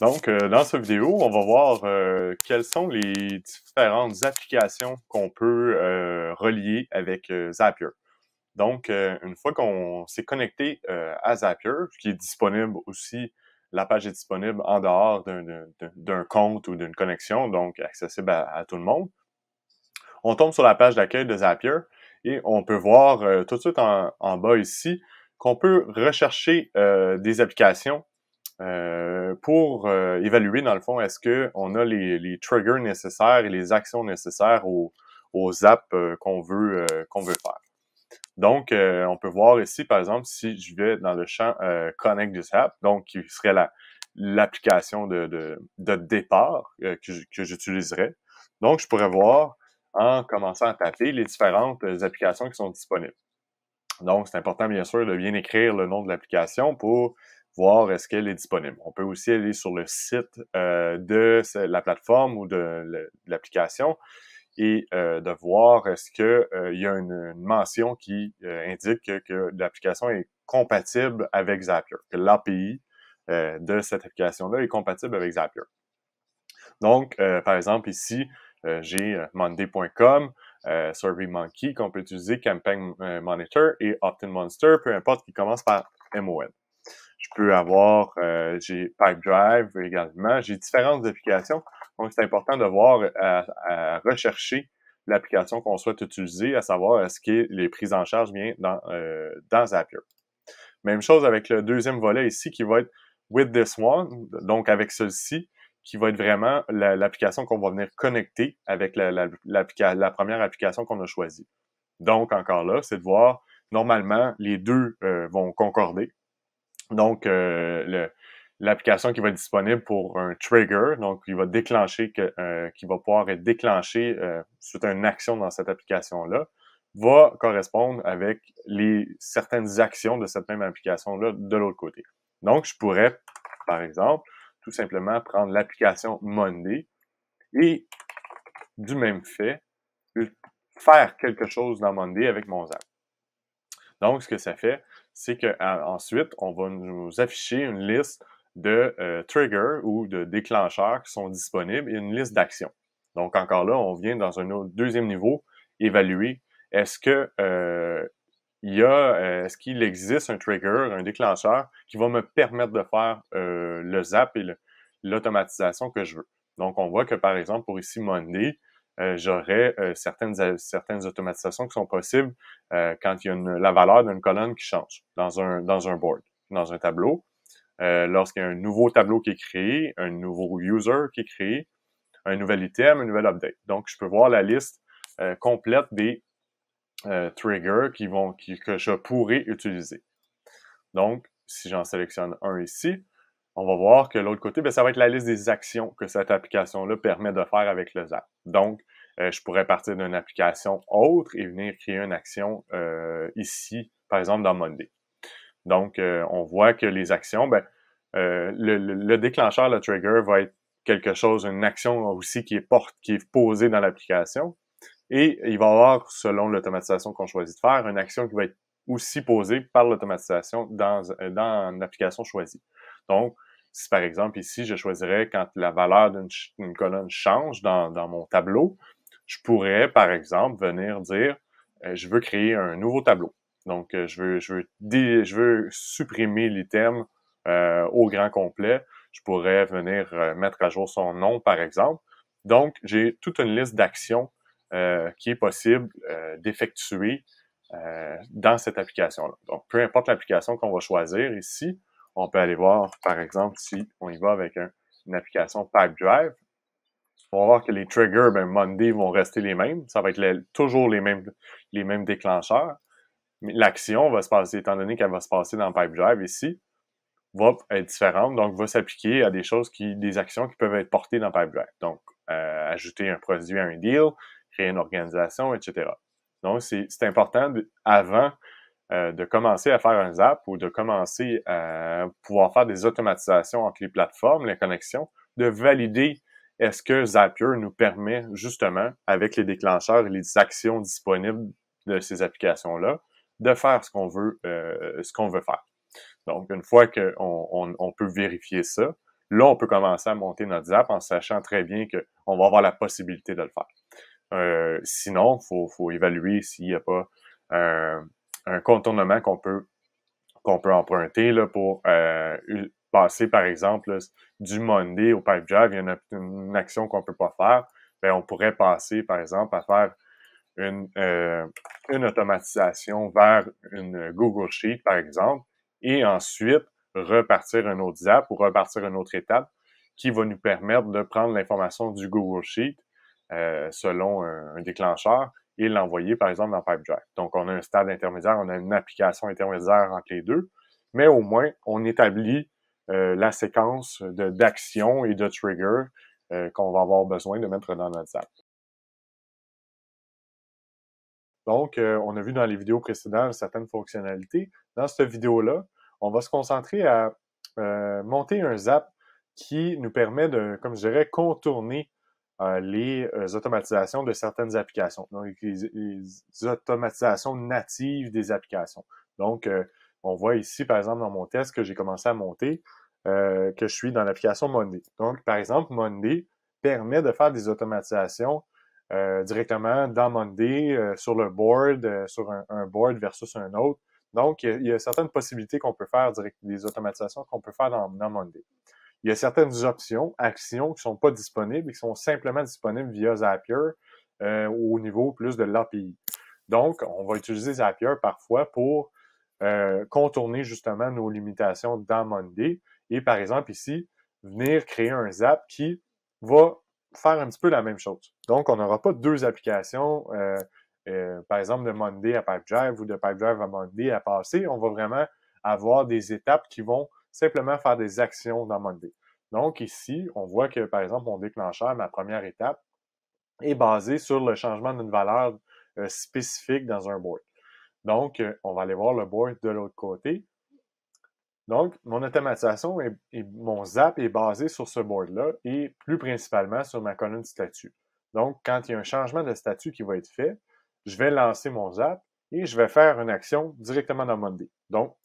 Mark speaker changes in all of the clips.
Speaker 1: Donc, euh, dans cette vidéo, on va voir euh, quelles sont les différentes applications qu'on peut euh, relier avec Zapier. Donc, une fois qu'on s'est connecté à Zapier, qui est disponible aussi, la page est disponible en dehors d'un compte ou d'une connexion, donc accessible à, tout le monde, on tombe sur la page d'accueil de Zapier et on peut voir tout de suite en bas ici qu'on peut rechercher des applications euh, pour euh, évaluer, dans le fond, est-ce qu'on a les, triggers nécessaires et les actions nécessaires aux, apps euh, qu'on veut, qu'on veut faire. Donc, on peut voir ici, par exemple, si je vais dans le champ Connect this app, donc qui serait la l'application de, de, de, départ que j'utiliserais. Donc, je pourrais voir en commençant à taper les différentes applications qui sont disponibles. Donc, c'est important, bien sûr, de bien écrire le nom de l'application pour voir est-ce qu'elle est disponible. On peut aussi aller sur le site euh, de la plateforme ou de l'application et euh, de voir est-ce qu'il euh, y a une, mention qui indique que, l'application est compatible avec Zapier, que l'API de cette application-là est compatible avec Zapier. Donc, par exemple, ici, j'ai monday.com, SurveyMonkey qu'on peut utiliser, Campaign Monitor et OptinMonster, peu importe, qui commence par MON je peux avoir, euh, j'ai Pipedrive également, j'ai différentes applications. Donc, c'est important de voir euh, à, rechercher l'application qu'on souhaite utiliser, à savoir est-ce que les prises en charge viennent dans, euh, dans Zapier. Même chose avec le deuxième volet ici qui va être with this one, donc avec celui-ci, qui va être vraiment l'application qu'on va venir connecter avec la, la, première application qu'on a choisie. Donc, encore là, c'est de voir, normalement, les deux euh, vont concorder. Donc, euh, l'application qui va être disponible pour un trigger, donc qui va déclencher, que, euh, qui va pouvoir être déclenché euh, suite à une action dans cette application-là, va correspondre avec les certaines actions de cette même application-là de l'autre côté. Donc, je pourrais, par exemple, tout simplement prendre l'application Monday et, du même fait, faire quelque chose dans Monday avec mon app. Donc, ce que ça fait, c'est qu'ensuite, on va nous afficher une liste de euh, triggers ou de déclencheurs qui sont disponibles et une liste d'actions. Donc, encore là, on vient dans un deuxième niveau évaluer est-ce que euh, il euh, ce qu'il existe un trigger, un déclencheur qui va me permettre de faire le zap et l'automatisation que je veux. Donc, on voit que par exemple, pour ici Monday, euh, j'aurai euh, certaines, certaines automatisations qui sont possibles euh, quand il y a une, la valeur d'une colonne qui change dans un, dans un board, dans un tableau. Lorsqu'il y a un nouveau tableau qui est créé, un nouveau user qui est créé, un nouvel item, un nouvel update. Donc, je peux voir la liste complète des triggers qui vont, que je pourrais utiliser. Donc, si j'en sélectionne un ici, on va voir que l'autre côté, ben, ça va être la liste des actions que cette application-là permet de faire avec le ZAP. Donc, euh, je pourrais partir d'une application autre et venir créer une action euh, ici, par exemple dans Monday. Donc, euh, on voit que les actions, ben, le, déclencheur, le trigger, va être quelque chose, une action aussi qui est porte, qui est posée dans l'application. Et il va y avoir, selon l'automatisation qu'on choisit de faire, une action qui va être aussi posée par l'automatisation dans, dans l'application choisie. Donc, si par exemple ici, je choisirais quand la valeur d'une colonne change dans, mon tableau, je pourrais par exemple venir dire, euh, je veux créer un nouveau tableau. Donc, euh, je, veux, je, veux je veux supprimer l'item euh, au grand complet. Je pourrais venir mettre à jour son nom, par exemple. Donc, j'ai toute une liste d'actions qui est possible d'effectuer dans cette application-là. Donc, peu importe l'application qu'on va choisir ici, on peut aller voir, par exemple, si on y va avec une application Pipedrive, on va voir que les triggers, ben, Monday, vont rester les mêmes. Ça va être toujours les mêmes, les mêmes déclencheurs. l'action va se passer, étant donné qu'elle va se passer dans Pipedrive ici, va être différente, donc va s'appliquer à des choses qui, des actions qui peuvent être portées dans Pipedrive. Donc, euh, ajouter un produit à un deal, créer une organisation, etc. Donc, c'est important avant euh, de commencer à faire un zap ou de commencer à pouvoir faire des automatisations entre les plateformes, les connexions, de valider est-ce que Zapier nous permet justement, avec les déclencheurs et les actions disponibles de ces applications-là, de faire ce qu'on veut, euh, ce qu'on veut faire. Donc, une fois qu'on on, peut vérifier ça, là, on peut commencer à monter notre ZAP en sachant très bien qu'on va avoir la possibilité de le faire. Euh, sinon, il faut, évaluer s'il n'y a pas un contournement qu'on peut, qu'on peut emprunter pour euh, passer, par exemple, du Monday au Pipe Il y a une, action qu'on ne peut pas faire. Ben, on pourrait passer, par exemple, à faire euh, une, automatisation vers une Google Sheet, par exemple, et ensuite repartir un autre zap ou repartir une autre étape qui va nous permettre de prendre l'information du Google Sheet euh, selon un, déclencheur et l'envoyer, par exemple, dans PipeDrive. Donc, on a un stade intermédiaire, on a une application intermédiaire entre les deux, mais au moins, on établit euh, la séquence d'action et de trigger euh, qu'on va avoir besoin de mettre dans notre app. Donc, euh, on a vu dans les vidéos précédentes certaines fonctionnalités. Dans cette vidéo-là, on va se concentrer à monter un zap qui nous permet de, comme je dirais, contourner euh, les euh, automatisations de certaines applications, donc les, automatisations natives des applications. Donc, euh, on voit ici, par exemple, dans mon test que j'ai commencé à monter, que je suis dans l'application Monday. Donc, par exemple, Monday permet de faire des automatisations directement dans Monday, sur le board, sur un, board versus un autre. Donc, il y, a, certaines possibilités qu'on peut faire, direct, des automatisations qu'on peut faire dans, dans Monday il y a certaines options, actions qui sont pas disponibles et qui sont simplement disponibles via Zapier euh, au niveau plus de l'API. Donc, on va utiliser Zapier parfois pour euh, contourner justement nos limitations dans Monday et par exemple ici, venir créer un Zap qui va faire un petit peu la même chose. Donc, on n'aura pas deux applications, euh, par exemple de Monday à PipeDrive ou de PipeDrive à Monday à passer. On va vraiment avoir des étapes qui vont simplement faire des actions dans Monday. Donc ici, on voit que par exemple, mon déclencheur, ma première étape, est basée sur le changement d'une valeur euh, spécifique dans un board. Donc, euh, on va aller voir le board de l'autre côté. Donc, mon automatisation et, et, mon zap est basé sur ce board-là et plus principalement sur ma colonne statut. Donc, quand il y a un changement de statut qui va être fait, je vais lancer mon zap et je vais faire une action directement dans Monday. Donc,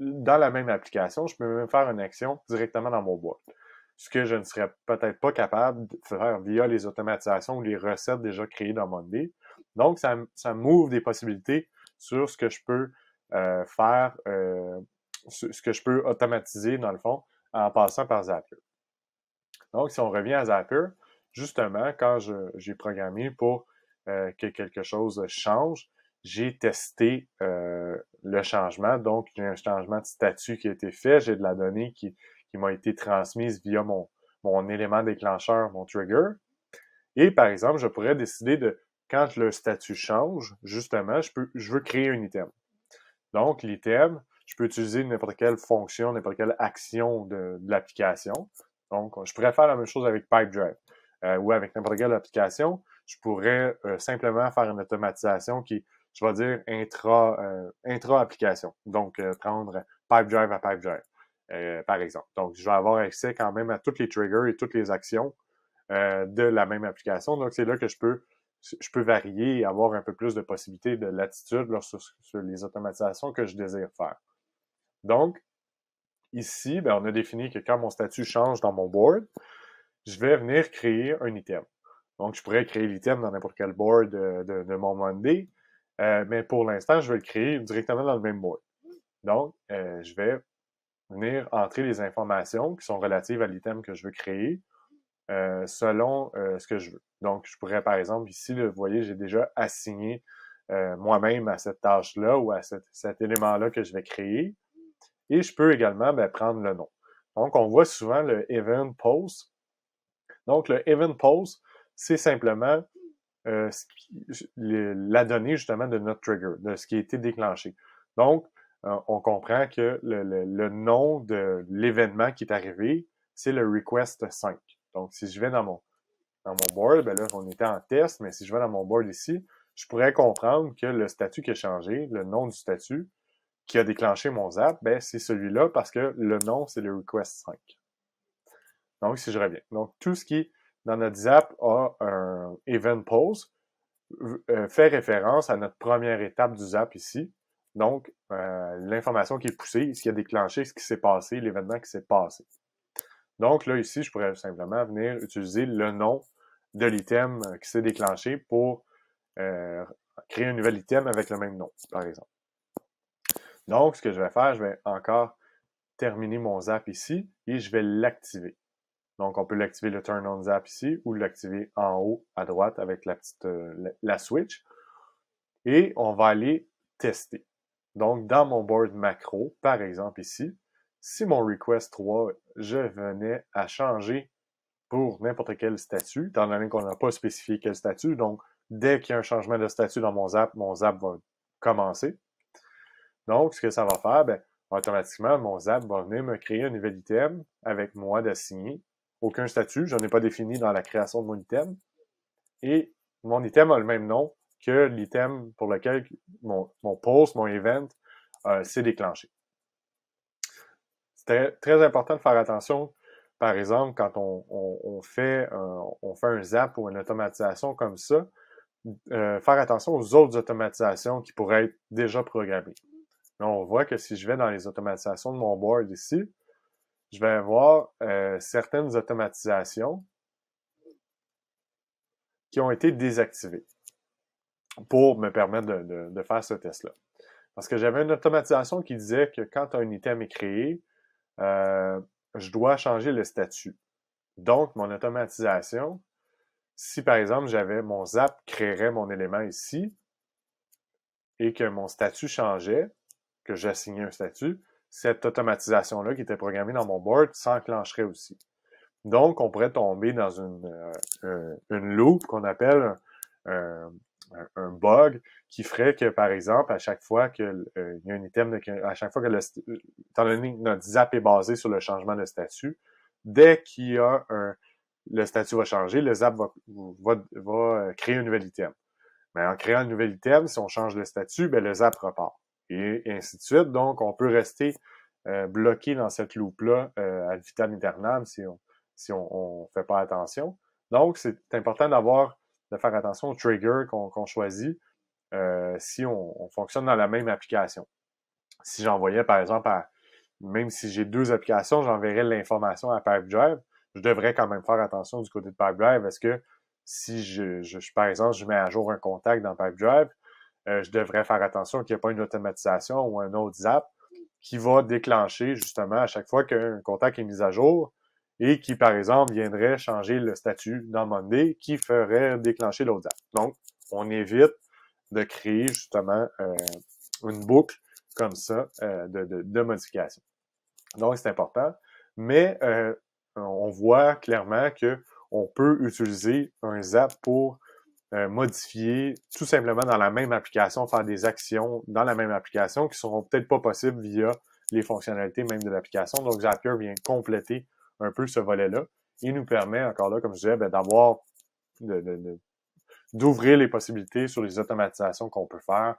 Speaker 1: dans la même application, je peux même faire une action directement dans mon boîte. Ce que je ne serais peut-être pas capable de faire via les automatisations ou les recettes déjà créées dans mon Monday. Donc, ça, m'ouvre des possibilités sur ce que je peux euh, faire, euh, ce que je peux automatiser, dans le fond, en passant par Zapier. Donc, si on revient à Zapier, justement, quand j'ai programmé pour euh, que quelque chose change, j'ai testé euh, le changement. Donc, j'ai un changement de statut qui a été fait, j'ai de la donnée qui, qui m'a été transmise via mon, mon élément déclencheur, mon trigger. Et par exemple, je pourrais décider de, quand le statut change, justement, je, peux, je veux créer un item. Donc, l'item, je peux utiliser n'importe quelle fonction, n'importe quelle action de, l'application. Donc, je pourrais faire la même chose avec PipeDrive euh, ou avec n'importe quelle application. Je pourrais euh, simplement faire une automatisation qui je vais dire intra, euh, intra application. Donc, euh, prendre « prendre drive » à pipe euh, par exemple. Donc, je vais avoir accès quand même à toutes les triggers et toutes les actions euh, de la même application. Donc, c'est là que je peux, je peux varier et avoir un peu plus de possibilités de latitude là, sur, les automatisations que je désire faire. Donc, ici, ben, on a défini que quand mon statut change dans mon board, je vais venir créer un item. Donc, je pourrais créer l'item dans n'importe quel board de, de, de mon Monday euh, mais pour l'instant, je vais le créer directement dans le même Donc, euh, je vais venir entrer les informations qui sont relatives à l'item que je veux créer euh, selon ce que je veux. Donc, je pourrais, par exemple, ici, là, vous voyez, j'ai déjà assigné moi-même à cette tâche-là ou à cet élément-là que je vais créer. Et je peux également ben, prendre le nom. Donc, on voit souvent le event post. Donc, le event post, c'est simplement euh, la donnée justement de notre trigger, de ce qui a été déclenché. Donc, euh, on comprend que le, nom de l'événement qui est arrivé, c'est le request 5. Donc, si je vais dans mon, dans mon board, ben là, on était en test, mais si je vais dans mon board ici, je pourrais comprendre que le statut qui a changé, le nom du statut qui a déclenché mon zap, ben, c'est celui-là parce que le nom, c'est le request 5. Donc, si je reviens. Donc, tout ce qui dans notre ZAP a un event pause, euh, fait référence à notre première étape du ZAP ici. Donc, euh, l'information qui est poussée, ce qui a déclenché, ce qui s'est passé, l'événement qui s'est passé. Donc là, ici, je pourrais simplement venir utiliser le nom de l'item euh, qui s'est déclenché pour créer un nouvel item avec le même nom, par exemple. Donc, ce que je vais faire, je vais encore terminer mon zap ici et je vais l'activer. Donc, on peut l'activer le Turn on Zap ici ou l'activer en haut à droite avec la petite euh, la, switch. Et on va aller tester. Donc, dans mon board macro, par exemple ici, si mon request 3, je venais à changer pour n'importe quel statut, étant donné qu'on n'a pas spécifié quel statut, donc dès qu'il y a un changement de statut dans mon zap, mon zap va commencer. Donc, ce que ça va faire, bien, automatiquement, mon zap va venir me créer un nouvel item avec moi d'assigner aucun statut, je n'en ai pas défini dans la création de mon item. Et mon item a le même nom que l'item pour lequel mon, post, mon event euh, s'est déclenché. C'est très important de faire attention, par exemple, quand on, fait, un, on fait un zap ou une automatisation comme ça, euh, faire attention aux autres automatisations qui pourraient être déjà programmées. on voit que si je vais dans les automatisations de mon board ici, je vais avoir euh, certaines automatisations qui ont été désactivées pour me permettre de, faire ce test-là. Parce que j'avais une automatisation qui disait que quand un item est créé, euh, je dois changer le statut. Donc, mon automatisation, si par exemple j'avais mon zap créerait mon élément ici et que mon statut changeait, que j'assignais un statut, cette automatisation-là qui était programmée dans mon board s'enclencherait aussi. Donc, on pourrait tomber dans une, euh, une loop qu'on appelle un, bug qui ferait que, par exemple, à chaque fois que euh, y a un item, à chaque fois que le, notre ZAP est basé sur le changement de statut, dès qu'il y a un, le statut va changer, le ZAP va, créer un nouvel item. Mais en créant un nouvel item, si on change le statut, ben le ZAP repart et ainsi de suite. Donc, on peut rester euh, bloqué dans cette loupe-là euh, à vitam internam si on si on, fait pas attention. Donc, c'est important d'avoir de faire attention au trigger qu'on choisit euh, si on, fonctionne dans la même application. Si j'envoyais, par exemple, même si j'ai deux applications, j'enverrais l'information à PipeDrive, je devrais quand même faire attention du côté de PipeDrive. parce que si je, je, je, par exemple, je mets à jour un contact dans PipeDrive, euh, je devrais faire attention qu'il n'y ait pas une automatisation ou un autre zap qui va déclencher justement à chaque fois qu'un contact est mis à jour et qui, par exemple, viendrait changer le statut dans Monday qui ferait déclencher l'autre zap. Donc, on évite de créer justement euh, une boucle comme ça euh, de, modification. Donc, c'est important. Mais on voit clairement que on peut utiliser un zap pour euh, modifier tout simplement dans la même application, faire des actions dans la même application qui seront peut-être pas possibles via les fonctionnalités même de l'application. Donc Zapier vient compléter un peu ce volet-là. Il nous permet, encore là, comme je disais, ben, d'avoir, d'ouvrir les possibilités sur les automatisations qu'on peut faire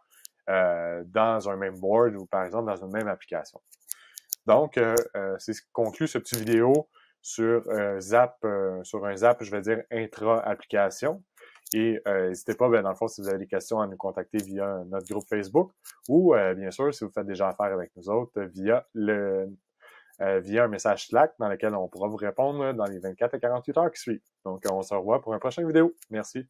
Speaker 1: euh, dans un même board ou par exemple dans une même application. Donc, euh, c'est ce qui conclut ce petit vidéo sur Zap, sur un Zap, je vais dire intra-application. Et euh, n'hésitez pas, bien dans le fond, si vous avez des questions, à nous contacter via notre groupe Facebook ou, euh, bien sûr, si vous faites déjà affaire avec nous autres, euh, via le via un message Slack dans lequel on pourra vous répondre dans les 24 à 48 heures qui suivent. Donc, on se revoit pour une prochaine vidéo. Merci.